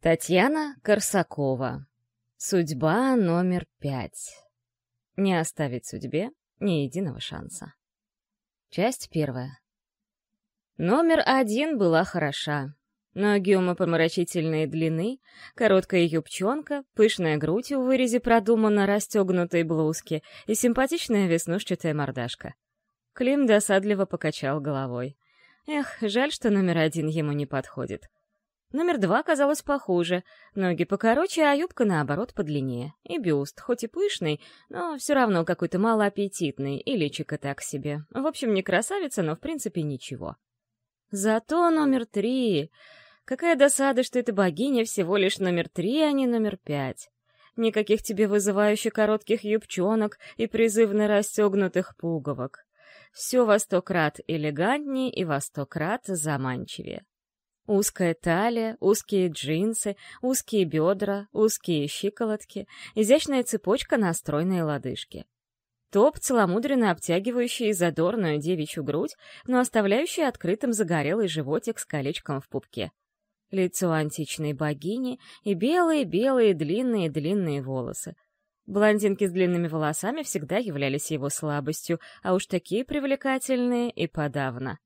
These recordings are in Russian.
Татьяна Корсакова. Судьба номер пять. Не оставить судьбе ни единого шанса. Часть первая. Номер один была хороша. Ноги умопомрачительной длины, короткая юбчонка, пышная грудь в вырезе продуманно расстегнутой блузки и симпатичная веснушчатая мордашка. Клим досадливо покачал головой. Эх, жаль, что номер один ему не подходит. Номер два казалось похуже. Ноги покороче, а юбка, наоборот, подлиннее. И бюст, хоть и пышный, но все равно какой-то малоаппетитный, и личико так себе. В общем, не красавица, но в принципе ничего. Зато номер три... Какая досада, что эта богиня всего лишь номер три, а не номер пять. Никаких тебе вызывающих коротких юбчонок и призывно расстегнутых пуговок. Все во сто крат элегантнее и во сто крат заманчивее. Узкая талия, узкие джинсы, узкие бедра, узкие щиколотки, изящная цепочка на стройной лодыжке, Топ, целомудренно обтягивающий задорную девичью грудь, но оставляющий открытым загорелый животик с колечком в пупке. Лицо античной богини и белые-белые длинные-длинные волосы. Блондинки с длинными волосами всегда являлись его слабостью, а уж такие привлекательные и подавно.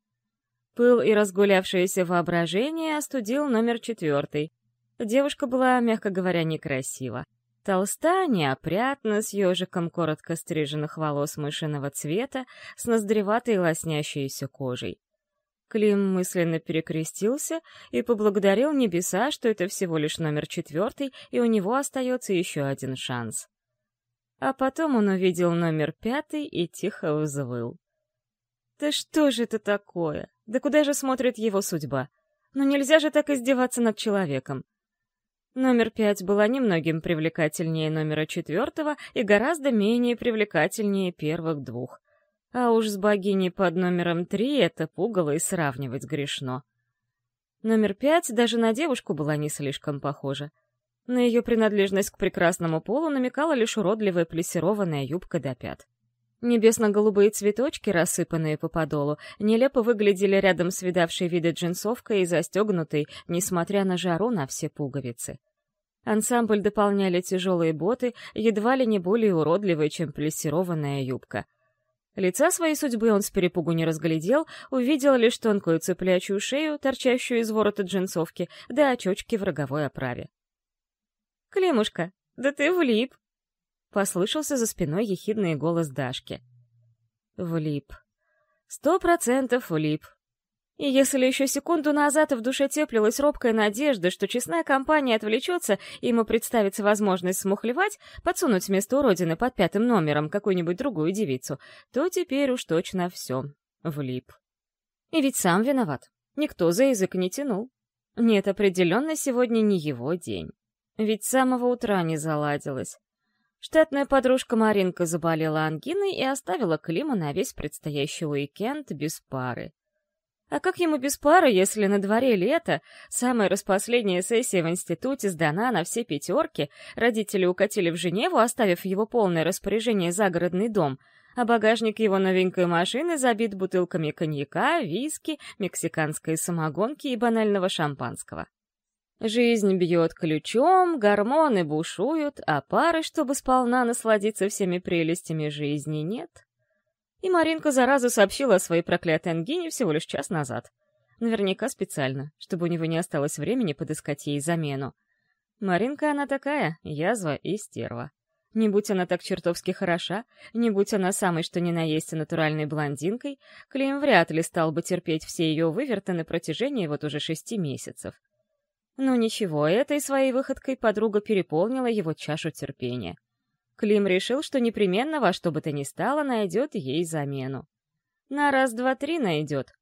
Пыл и разгулявшееся воображение остудил номер четвертый. Девушка была, мягко говоря, некрасива. Толста, неопрятна, с ежиком коротко стриженных волос мышиного цвета, с ноздреватой лоснящейся кожей. Клим мысленно перекрестился и поблагодарил небеса, что это всего лишь номер четвертый, и у него остается еще один шанс. А потом он увидел номер пятый и тихо взвыл. Да что же это такое? Да куда же смотрит его судьба? Но ну, нельзя же так издеваться над человеком. Номер пять была немногим привлекательнее номера четвертого и гораздо менее привлекательнее первых двух. А уж с богиней под номером три это пугало и сравнивать грешно. Номер пять даже на девушку была не слишком похожа. На ее принадлежность к прекрасному полу намекала лишь уродливая плессированная юбка до пят. Небесно-голубые цветочки, рассыпанные по подолу, нелепо выглядели рядом с видавшей виды джинсовкой и застегнутой, несмотря на жару на все пуговицы. Ансамбль дополняли тяжелые боты, едва ли не более уродливые, чем плессированная юбка. Лица своей судьбы он с перепугу не разглядел, увидел лишь тонкую цыплячью шею, торчащую из ворота джинсовки, да очечки в роговой оправе. «Климушка, да ты влип!» Послышался за спиной ехидный голос Дашки. Влип. Сто процентов влип. И если еще секунду назад в душе теплилась робкая надежда, что честная компания отвлечется, и ему представится возможность смухлевать, подсунуть вместо уродины под пятым номером какую-нибудь другую девицу, то теперь уж точно все. Влип. И ведь сам виноват. Никто за язык не тянул. Нет, определенно сегодня не его день. Ведь с самого утра не заладилось. Штатная подружка Маринка заболела ангиной и оставила Клима на весь предстоящий уикенд без пары. А как ему без пары, если на дворе лето, самая распоследняя сессия в институте сдана на все пятерки, родители укатили в Женеву, оставив его полное распоряжение загородный дом, а багажник его новенькой машины забит бутылками коньяка, виски, мексиканской самогонки и банального шампанского. Жизнь бьет ключом, гормоны бушуют, а пары, чтобы сполна насладиться всеми прелестями жизни, нет. И Маринка, заразу сообщила о своей проклятой ангине всего лишь час назад. Наверняка специально, чтобы у него не осталось времени подыскать ей замену. Маринка она такая, язва и стерва. Не будь она так чертовски хороша, не будь она самой что ни на есть натуральной блондинкой, Клим вряд ли стал бы терпеть все ее выверты на протяжении вот уже шести месяцев. Но ничего, этой своей выходкой подруга переполнила его чашу терпения. Клим решил, что непременно во что бы то ни стало найдет ей замену. На раз-два-три найдет.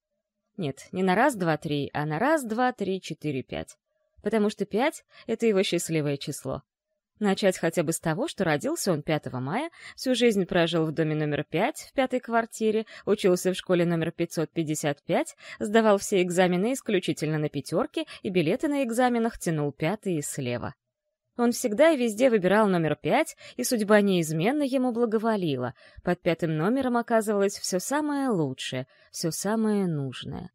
Нет, не на раз-два-три, а на раз-два-три-четыре-пять. Потому что пять — это его счастливое число. Начать хотя бы с того, что родился он 5 мая, всю жизнь прожил в доме номер 5 в пятой квартире, учился в школе номер 555, сдавал все экзамены исключительно на пятерки и билеты на экзаменах тянул пятые слева. Он всегда и везде выбирал номер пять, и судьба неизменно ему благоволила. Под пятым номером оказывалось все самое лучшее, все самое нужное.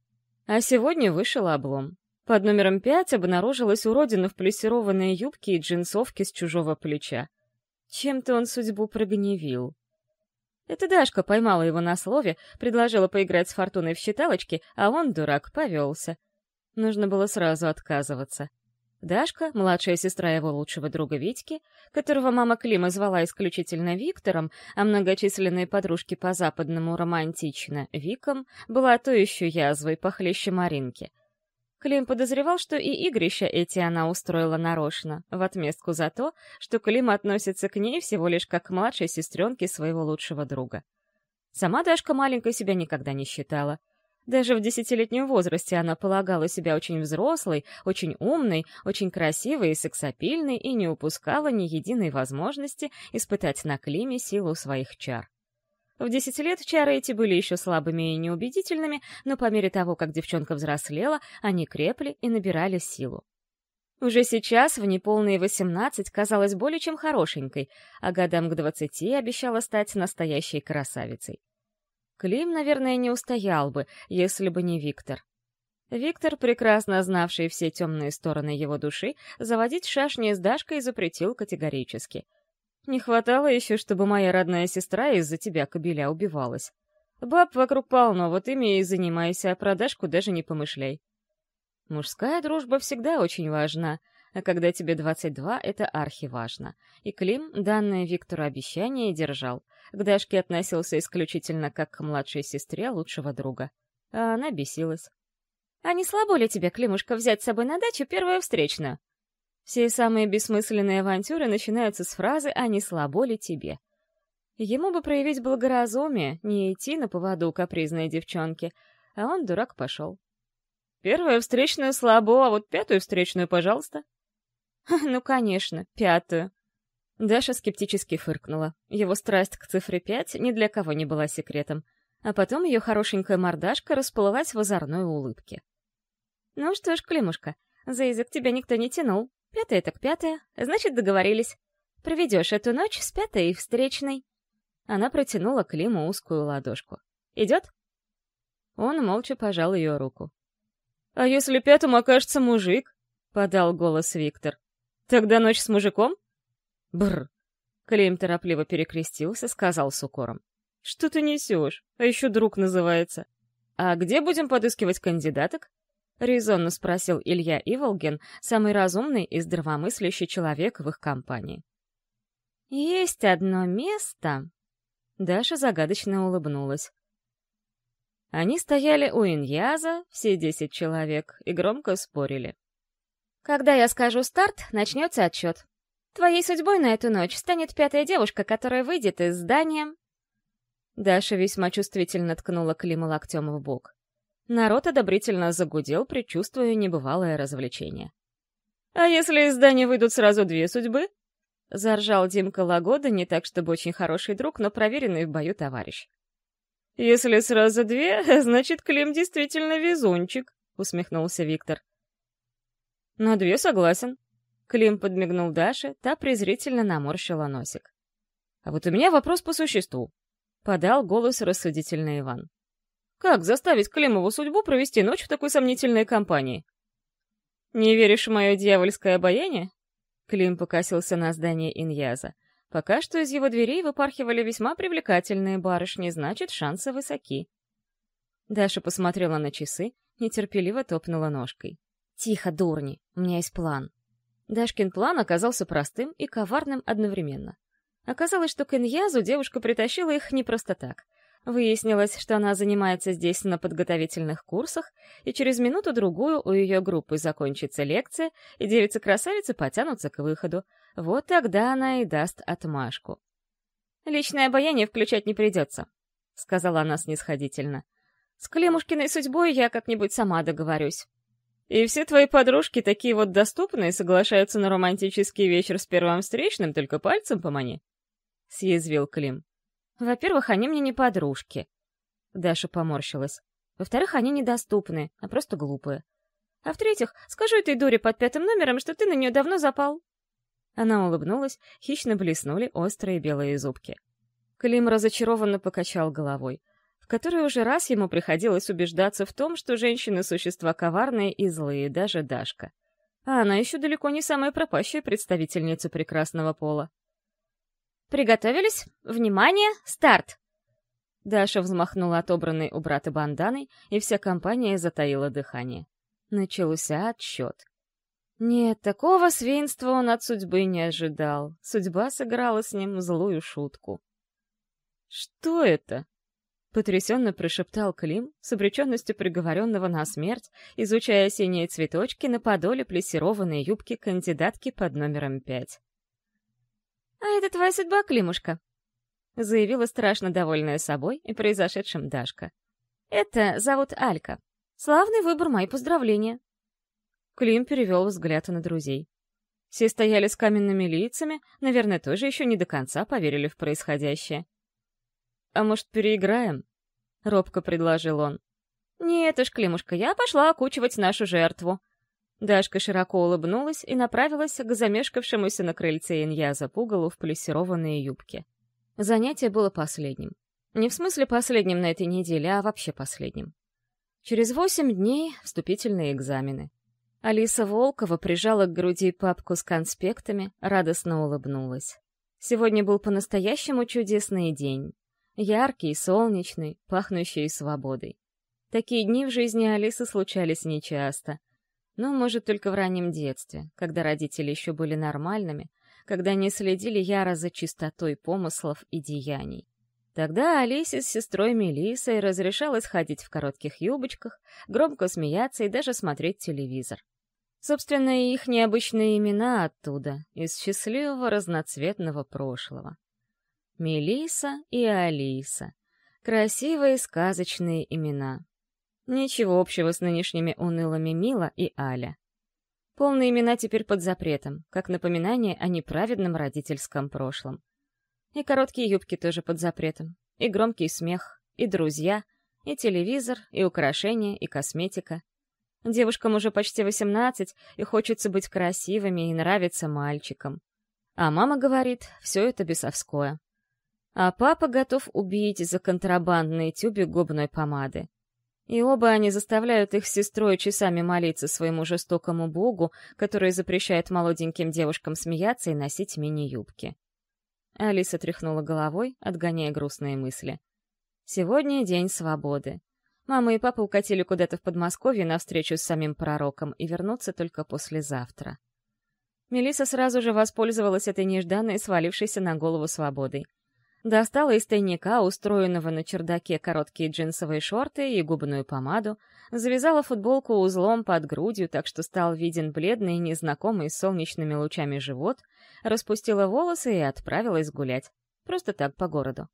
А сегодня вышел облом. Под номером пять обнаружилась уродина в плессированной юбке и джинсовке с чужого плеча. Чем-то он судьбу прогневил. Эта Дашка поймала его на слове, предложила поиграть с Фортуной в считалочки, а он, дурак, повелся. Нужно было сразу отказываться. Дашка, младшая сестра его лучшего друга Витьки, которого мама Клима звала исключительно Виктором, а многочисленные подружки по-западному романтично — Виком, была то еще язвой похлеще Маринки — Клим подозревал, что и игрища эти она устроила нарочно, в отместку за то, что Клим относится к ней всего лишь как к младшей сестренке своего лучшего друга. Сама Дашка маленькой себя никогда не считала. Даже в десятилетнем возрасте она полагала себя очень взрослой, очень умной, очень красивой и сексапильной и не упускала ни единой возможности испытать на Климе силу своих чар. В десять лет чары эти были еще слабыми и неубедительными, но по мере того, как девчонка взрослела, они крепли и набирали силу. Уже сейчас, в неполные восемнадцать, казалась более чем хорошенькой, а годам к двадцати обещала стать настоящей красавицей. Клим, наверное, не устоял бы, если бы не Виктор. Виктор, прекрасно знавший все темные стороны его души, заводить шашни с Дашкой запретил категорически. Не хватало еще, чтобы моя родная сестра из-за тебя, кобеля, убивалась. Баб вокруг полно, вот ими и занимайся, а продажку даже не помышляй. Мужская дружба всегда очень важна, а когда тебе 22, это архиважно. И Клим данное Виктору обещание держал. К Дашке относился исключительно как к младшей сестре лучшего друга. А она бесилась. «А не слабо ли тебе, Климушка, взять с собой на дачу первую встречную? Все самые бессмысленные авантюры начинаются с фразы «А не слабо ли тебе?». Ему бы проявить благоразумие, не идти на поводу капризной девчонки, а он, дурак, пошел. «Первую встречную слабо, а вот пятую встречную, пожалуйста». «Ну, конечно, пятую». Даша скептически фыркнула. Его страсть к цифре пять ни для кого не была секретом. А потом ее хорошенькая мордашка расплылась в озорной улыбке. «Ну что ж, Климушка, за язык тебя никто не тянул, Пятое так пятое, значит, договорились. Проведешь эту ночь с пятой и встречной. Она протянула Климу узкую ладошку. Идет? Он молча пожал ее руку. «А если пятым окажется мужик?» — подал голос Виктор. «Тогда ночь с мужиком?» Бр. Клим торопливо перекрестился, сказал с укором. «Что ты несешь? А еще друг называется. А где будем подыскивать кандидаток?» — резонно спросил Илья Иволгин, самый разумный и здравомыслящий человек в их компании. «Есть одно место...» Даша загадочно улыбнулась. Они стояли у Иньяза, все десять человек, и громко спорили. «Когда я скажу старт, начнется отчет. Твоей судьбой на эту ночь станет пятая девушка, которая выйдет из здания...» Даша весьма чувствительно ткнула Клима локтем в бок. Народ одобрительно загудел, предчувствуя небывалое развлечение. «А если из здания выйдут сразу две судьбы?» — заржал Димка Лагода, не так чтобы очень хороший друг, но проверенный в бою товарищ. «Если сразу две, значит, Клим действительно везунчик», — усмехнулся Виктор. «На две согласен». Клим подмигнул Даше, та презрительно наморщила носик. «А вот у меня вопрос по существу», — подал голос рассудительный Иван. Как заставить Климову судьбу провести ночь в такой сомнительной компании? «Не веришь в мое дьявольское обаяние?» Клим покосился на здание Иньяза. «Пока что из его дверей выпархивали весьма привлекательные барышни, значит, шансы высоки». Даша посмотрела на часы, нетерпеливо топнула ножкой. «Тихо, дурни, у меня есть план». Дашкин план оказался простым и коварным одновременно. Оказалось, что к Иньязу девушка притащила их не просто так. Выяснилось, что она занимается здесь на подготовительных курсах, и через минуту-другую у ее группы закончится лекция, и девицы-красавицы потянутся к выходу. Вот тогда она и даст отмашку. «Личное обаяние включать не придется», — сказала она снисходительно. «С Клемушкиной судьбой я как-нибудь сама договорюсь». «И все твои подружки такие вот доступные соглашаются на романтический вечер с первым встречным, только пальцем помани?» — съязвил Клим. Во-первых, они мне не подружки. Даша поморщилась. Во-вторых, они недоступны, а просто глупые. А в-третьих, скажу этой дуре под пятым номером, что ты на нее давно запал. Она улыбнулась, хищно блеснули острые белые зубки. Клим разочарованно покачал головой. В который уже раз ему приходилось убеждаться в том, что женщины — существа коварные и злые, даже Дашка. А она еще далеко не самая пропащая представительница прекрасного пола. Приготовились? Внимание, старт!» Даша взмахнула отобранной у брата банданой, и вся компания затаила дыхание. Начался отсчет. Нет, такого свинства он от судьбы не ожидал. Судьба сыграла с ним злую шутку. «Что это?» — потрясенно прошептал Клим, с обреченностью приговоренного на смерть, изучая синие цветочки на подоле плессированной юбки кандидатки под номером пять. «А это твоя судьба, Климушка», — заявила страшно довольная собой и произошедшим Дашка. «Это зовут Алька. Славный выбор, мои поздравления». Клим перевел взгляд на друзей. Все стояли с каменными лицами, наверное, тоже еще не до конца поверили в происходящее. «А может, переиграем?» — робко предложил он. «Нет уж, Климушка, я пошла окучивать нашу жертву», Дашка широко улыбнулась и направилась к замешкавшемуся на крыльце Иньяза пугалу в плессированные юбки. Занятие было последним. Не в смысле последним на этой неделе, а вообще последним. Через восемь дней вступительные экзамены. Алиса Волкова прижала к груди папку с конспектами, радостно улыбнулась. Сегодня был по-настоящему чудесный день. Яркий, солнечный, пахнущий свободой. Такие дни в жизни Алисы случались нечасто. Ну, может, только в раннем детстве, когда родители еще были нормальными, когда не следили яро за чистотой помыслов и деяний. Тогда Олеся с сестрой Мелиссой разрешалось ходить в коротких юбочках, громко смеяться и даже смотреть телевизор. Собственно, и их необычные имена оттуда, из счастливого разноцветного прошлого. Мелиса и Алиса. Красивые сказочные имена. Ничего общего с нынешними унылыми Мила и Аля. Полные имена теперь под запретом, как напоминание о неправедном родительском прошлом. И короткие юбки тоже под запретом, и громкий смех, и друзья, и телевизор, и украшения, и косметика. Девушкам уже почти 18, и хочется быть красивыми и нравиться мальчикам. А мама говорит, все это бесовское. А папа готов убить за контрабандные тюби губной помады. И оба они заставляют их с сестрой часами молиться своему жестокому богу, который запрещает молоденьким девушкам смеяться и носить мини-юбки. Алиса тряхнула головой, отгоняя грустные мысли. Сегодня день свободы. Мама и папа укатили куда-то в Подмосковье на встречу с самим пророком и вернутся только послезавтра. Мелиса сразу же воспользовалась этой нежданной, свалившейся на голову свободой. Достала из тайника, устроенного на чердаке, короткие джинсовые шорты и губную помаду, завязала футболку узлом под грудью, так что стал виден бледный, незнакомый с солнечными лучами живот, распустила волосы и отправилась гулять. Просто так, по городу.